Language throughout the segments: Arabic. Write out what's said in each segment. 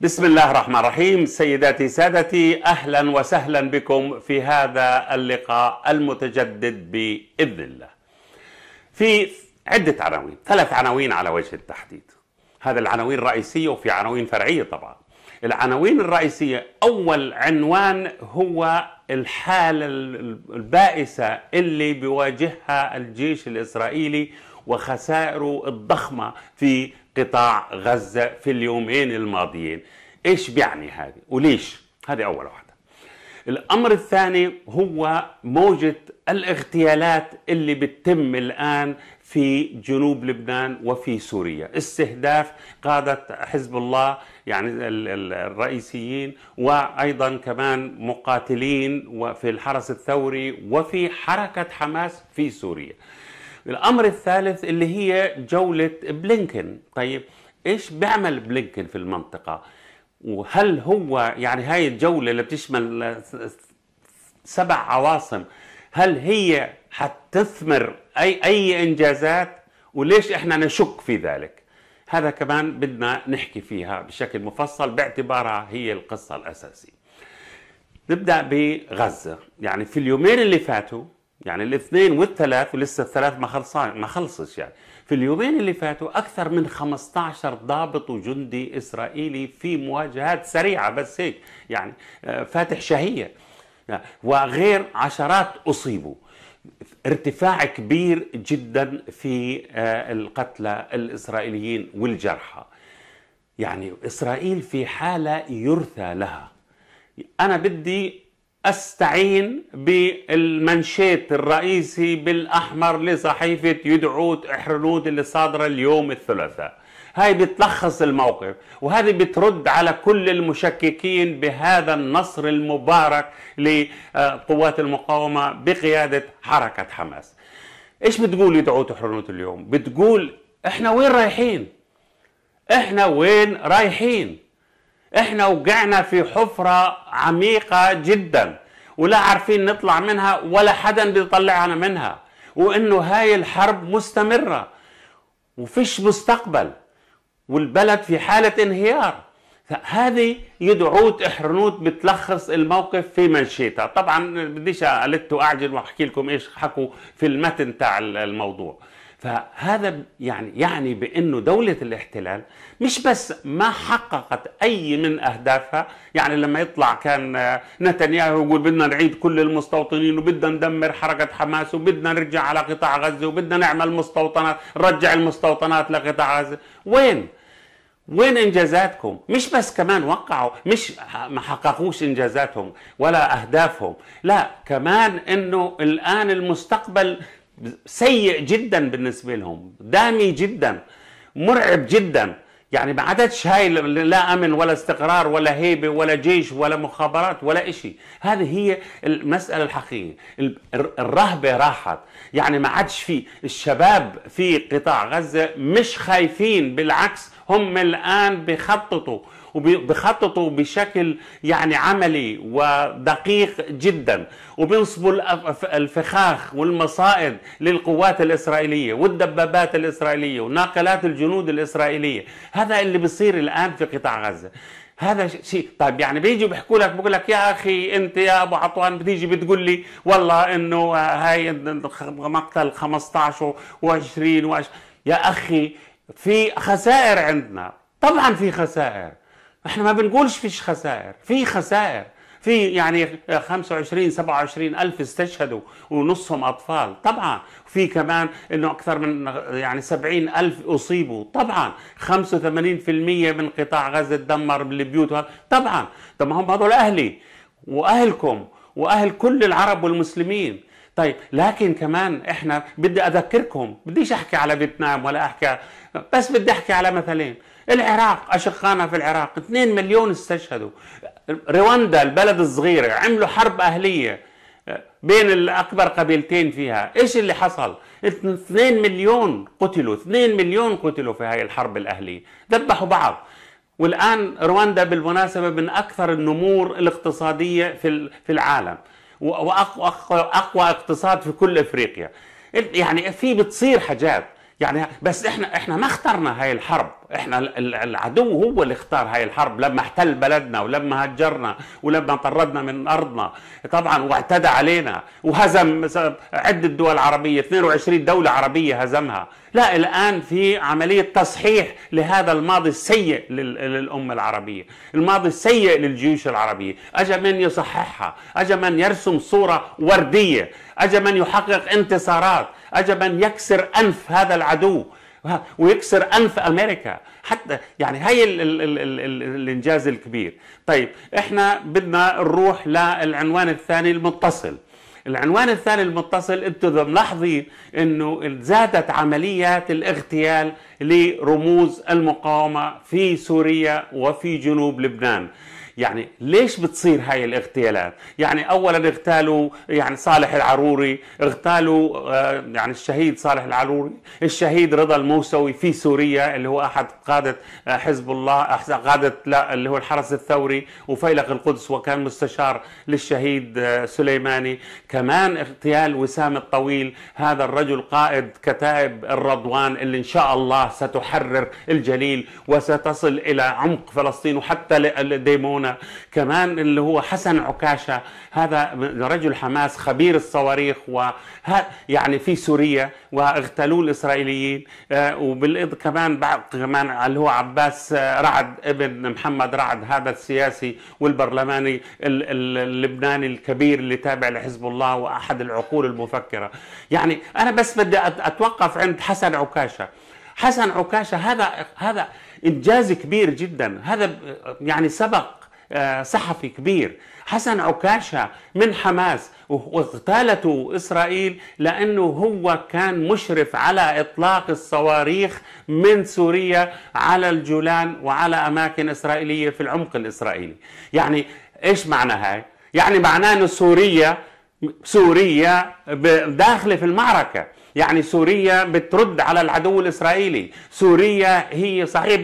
بسم الله الرحمن الرحيم سيداتي سادتي اهلا وسهلا بكم في هذا اللقاء المتجدد باذن الله. في عده عناوين، ثلاث عناوين على وجه التحديد. هذا العناوين الرئيسيه وفي عناوين فرعيه طبعا. العناوين الرئيسيه اول عنوان هو الحاله البائسه اللي بيواجهها الجيش الاسرائيلي وخسائره الضخمه في قطاع غزة في اليومين الماضيين إيش بيعني هذه وليش هذه أول واحدة الأمر الثاني هو موجة الاغتيالات اللي بتتم الآن في جنوب لبنان وفي سوريا استهداف قادة حزب الله يعني الرئيسيين وأيضا كمان مقاتلين وفي الحرس الثوري وفي حركة حماس في سوريا الامر الثالث اللي هي جوله بلينكن طيب ايش بيعمل بلينكن في المنطقه وهل هو يعني هاي الجوله اللي بتشمل سبع عواصم هل هي حتثمر اي اي انجازات وليش احنا نشك في ذلك هذا كمان بدنا نحكي فيها بشكل مفصل باعتبارها هي القصه الاساسيه نبدا بغزه يعني في اليومين اللي فاتوا يعني الاثنين والثلاث ولسه الثلاث ما خلصان ما خلصش يعني في اليومين اللي فاتوا اكثر من 15 ضابط وجندي اسرائيلي في مواجهات سريعه بس هيك يعني آه، فاتح شهيه وغير عشرات اصيبوا ارتفاع كبير جدا في آه، القتلى الاسرائيليين والجرحى يعني اسرائيل في حاله يرثى لها انا بدي استعين بالمنشيت الرئيسي بالاحمر لصحيفه يدعوت احرنود اللي صادره اليوم الثلاثاء هاي بتلخص الموقف وهذه بترد على كل المشككين بهذا النصر المبارك لقوات المقاومه بقياده حركه حماس ايش بتقول يدعوت احرنود اليوم بتقول احنا وين رايحين احنا وين رايحين احنا وقعنا في حفرة عميقة جدا ولا عارفين نطلع منها ولا حدا بيطلعنا منها وانه هاي الحرب مستمرة وفيش مستقبل والبلد في حالة انهيار هذه يدعوت احرنوت بتلخص الموقف في منشيتها طبعا بديش قلت اعجل واحكي لكم ايش حكوا في المتن تاع الموضوع فهذا يعني يعني بانه دوله الاحتلال مش بس ما حققت اي من اهدافها يعني لما يطلع كان آه، نتنياهو يقول بدنا نعيد كل المستوطنين وبدنا ندمر حركه حماس وبدنا نرجع على قطاع غزه وبدنا نعمل مستوطنات نرجع المستوطنات لقطاع غزه وين وين انجازاتكم مش بس كمان وقعوا مش ما حققوش انجازاتهم ولا اهدافهم لا كمان انه الان المستقبل سيء جدا بالنسبه لهم دامي جدا مرعب جدا يعني ما عادتش هاي لا امن ولا استقرار ولا هيبه ولا جيش ولا مخابرات ولا شيء هذه هي المساله الحقيقيه الرهبه راحت يعني ما عادش في الشباب في قطاع غزه مش خايفين بالعكس هم الان بخططوا وبيخططوا بشكل يعني عملي ودقيق جدا وبينصبوا الفخاخ والمصائد للقوات الإسرائيلية والدبابات الإسرائيلية وناقلات الجنود الإسرائيلية هذا اللي بيصير الآن في قطاع غزة هذا شيء طيب يعني بيجوا بيحكوا لك بقول لك يا اخي انت يا ابو عطوان بتيجي بتقول لي والله انه هاي مقتل 15 و20 يا اخي في خسائر عندنا طبعا في خسائر احنا ما بنقولش فيش خسائر في خسائر في يعني 25 27 ألف استشهدوا ونصهم أطفال طبعا في كمان أنه أكثر من يعني 70 ألف أصيبوا طبعا 85% من قطاع غزة تدمر بالبيوت طبعا طب ما هم هذول أهلي وأهلكم وأهل كل العرب والمسلمين طيب لكن كمان احنا بدي اذكركم بديش احكي على فيتنام ولا احكي بس بدي احكي على مثلين العراق اشقائنا في العراق 2 مليون استشهدوا رواندا البلد الصغيره عملوا حرب اهليه آه، بين الاكبر قبيلتين فيها ايش اللي حصل 2 مليون قتلوا 2 مليون قتلوا في هاي الحرب الاهليه ذبحوا بعض والان رواندا بالمناسبه من اكثر النمور الاقتصاديه في في العالم واقوى اقتصاد في كل افريقيا يعني في بتصير حاجات يعني بس احنا احنا ما اخترنا هاي الحرب احنا العدو هو اللي اختار هاي الحرب لما احتل بلدنا ولما هجرنا ولما طردنا من ارضنا طبعا واعتدى علينا وهزم عده دول عربيه 22 دوله عربيه هزمها لا الان في عمليه تصحيح لهذا الماضي السيء للامه العربيه الماضي السيء للجيوش العربيه اجى من يصححها اجى من يرسم صوره ورديه اجى من يحقق انتصارات أجب أن يكسر أنف هذا العدو ويكسر أنف أمريكا حتى يعني هي الـ الـ الـ الـ الـ الإنجاز الكبير طيب إحنا بدنا نروح للعنوان الثاني المتصل العنوان الثاني المتصل انتم ملاحظين انه زادت عمليات الاغتيال لرموز المقاومه في سوريا وفي جنوب لبنان يعني ليش بتصير هاي الاغتيالات يعني اولا اغتالوا يعني صالح العروري اغتالوا آه، يعني الشهيد صالح العروري الشهيد رضا الموسوي في سوريا اللي هو احد قاده آه، حزب الله قاده لا اللي هو الحرس الثوري وفيلق القدس وكان مستشار للشهيد آه، سليماني كمان اغتيال وسام الطويل هذا الرجل قائد كتائب الرضوان اللي ان شاء الله ستحرر الجليل وستصل الى عمق فلسطين وحتى ديمونا كمان اللي هو حسن عكاشة هذا رجل حماس خبير الصواريخ و يعني في سوريا واغتالوه الإسرائيليين آه، وبالإض كمان بعد كمان اللي هو عباس آه، رعد ابن محمد رعد هذا السياسي والبرلماني اللبناني الكبير اللي تابع لحزب الله وأحد العقول المفكرة يعني أنا بس بدي أتوقف عند حسن عكاشة حسن عكاشة هذا هذا انجاز كبير جدا هذا يعني سبق آه، صحفي كبير حسن عكاشة من حماس واغتالته إسرائيل لأنه هو كان مشرف على إطلاق الصواريخ من سوريا على الجولان وعلى أماكن إسرائيلية في العمق الإسرائيلي يعني إيش معنى هاي؟ يعني معناه أن سوريا سوريا داخلة في المعركة يعني سوريا بترد على العدو الاسرائيلي سوريا هي صحيح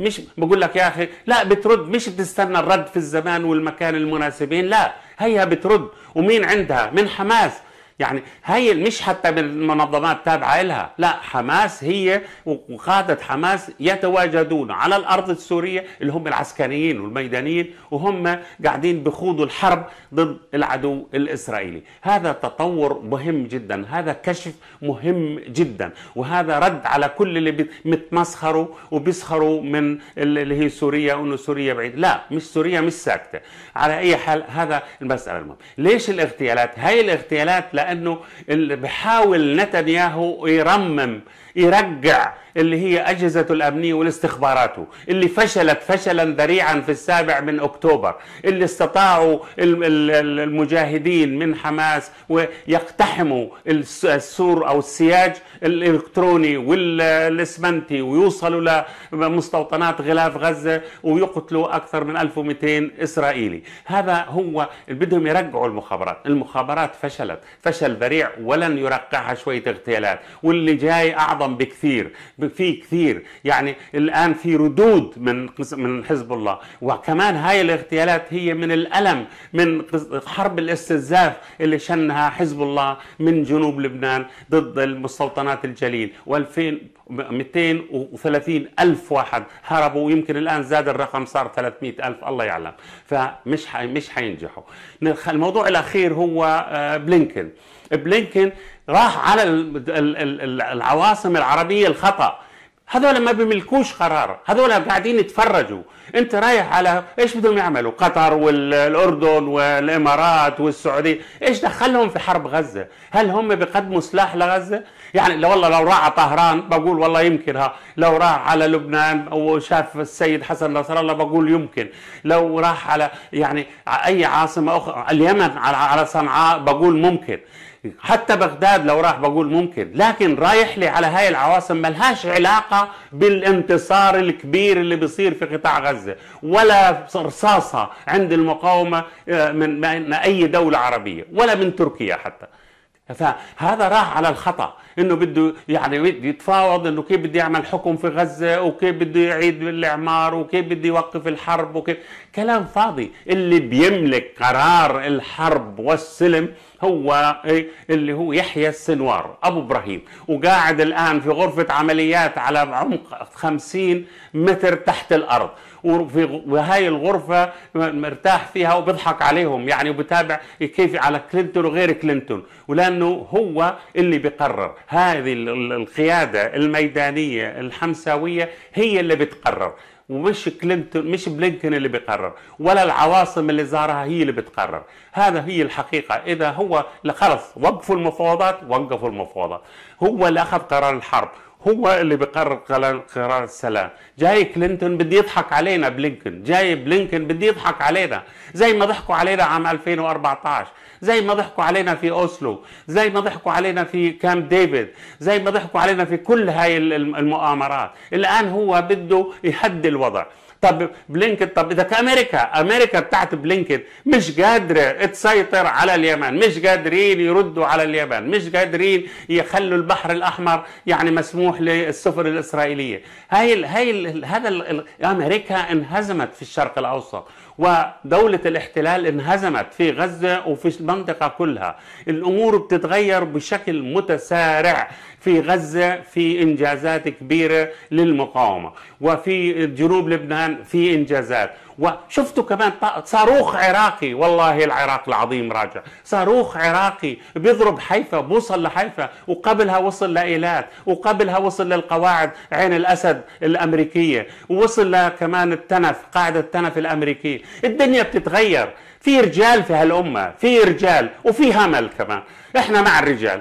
مش بقول لك يا اخي لا بترد مش بتستنى الرد في الزمان والمكان المناسبين لا هيها بترد ومين عندها من حماس يعني هي مش حتى بالمنظمات تابعة لها لا حماس هي وقادة حماس يتواجدون على الأرض السورية اللي هم العسكريين والميدانيين وهم قاعدين بخوضوا الحرب ضد العدو الإسرائيلي هذا تطور مهم جدا هذا كشف مهم جدا وهذا رد على كل اللي متمسخروا وبيسخروا من اللي هي سوريا وانه سوريا بعيد لا مش سوريا مش ساكته على اي حال هذا المساله المهم ليش الاغتيالات هاي الاغتيالات لا انه بحاول نتنياهو يرمم يرجع اللي هي أجهزته الأمنية والاستخباراته اللي فشلت فشلا ذريعا في السابع من أكتوبر اللي استطاعوا المجاهدين من حماس ويقتحموا السور أو السياج الإلكتروني والإسمنتي ويوصلوا لمستوطنات غلاف غزة ويقتلوا أكثر من 1200 إسرائيلي هذا هو بدهم يرجعوا المخابرات المخابرات فشلت فشل ذريع ولن يرقعها شوية اغتيالات واللي جاي أعظم اعظم بكثير في كثير يعني الان في ردود من من حزب الله وكمان هاي الاغتيالات هي من الالم من حرب الاستنزاف اللي شنها حزب الله من جنوب لبنان ضد المستوطنات الجليل و2000 230 ألف واحد هربوا ويمكن الآن زاد الرقم صار 300 ألف الله يعلم فمش حي مش حينجحوا الموضوع الأخير هو آه، بلينكن بلينكن راح على العواصم العربية الخطأ هذول ما بيملكوش قرار هذول قاعدين يتفرجوا انت رايح على ايش بدهم يعملوا قطر والاردن والامارات والسعوديه ايش دخلهم في حرب غزه هل هم بيقدموا سلاح لغزه يعني لو والله لو راح على طهران بقول والله يمكن ها لو راح على لبنان وشاف السيد حسن نصر الله بقول يمكن لو راح على يعني اي عاصمه اخرى اليمن على صنعاء بقول ممكن حتى بغداد لو راح بقول ممكن لكن رايح لي على هاي العواصم ملهاش علاقة بالانتصار الكبير اللي بيصير في قطاع غزة ولا رصاصة عند المقاومة آه، من أي دولة عربية ولا من تركيا حتى فهذا راح على الخطا انه بده يعني بده يتفاوض انه كيف بده يعمل حكم في غزه وكيف بده يعيد الاعمار وكيف بده يوقف الحرب وكيف كلام فاضي اللي بيملك قرار الحرب والسلم هو إيه؟ اللي هو يحيى السنوار ابو ابراهيم وقاعد الان في غرفه عمليات على عمق 50 متر تحت الارض وهاي الغرفه مرتاح فيها وبيضحك عليهم يعني وبتابع كيف على كلينتون وغير كلينتون ولانه هو اللي بقرر هذه القياده الميدانيه الحمساويه هي اللي بتقرر ومش كلينتون مش بلينكن اللي بيقرر ولا العواصم اللي زارها هي اللي بتقرر هذا هي الحقيقه اذا هو خلص وقفوا المفاوضات وقفوا المفاوضات هو اللي اخذ قرار الحرب هو اللي بيقرر قرار السلام جاي كلينتون بده يضحك علينا بلينكن جاي بلينكن بده يضحك علينا زي ما ضحكوا علينا عام 2014 زي ما ضحكوا علينا في اوسلو زي ما ضحكوا علينا في كامب ديفيد زي ما ضحكوا علينا في كل هاي المؤامرات الان هو بده يهدي الوضع طب بلينكد طب اذا امريكا امريكا بتاعت بلينكد مش قادره تسيطر على اليمن مش قادرين يردوا على اليمن مش قادرين يخلوا البحر الاحمر يعني مسموح للسفن الاسرائيليه هاي الـ هاي الـ هذا الـ امريكا انهزمت في الشرق الاوسط ودولة الاحتلال انهزمت في غزة وفي المنطقة كلها الأمور بتتغير بشكل متسارع في غزة في إنجازات كبيرة للمقاومة وفي جنوب لبنان في إنجازات وشفتوا كمان صاروخ عراقي والله العراق العظيم راجع صاروخ عراقي بيضرب حيفا بوصل لحيفا وقبلها وصل لإيلات وقبلها وصل للقواعد عين الأسد الأمريكية ووصل كمان التنف قاعدة التنف الأمريكية الدنيا بتتغير في رجال في هالأمة في رجال وفي همل كمان احنا مع الرجال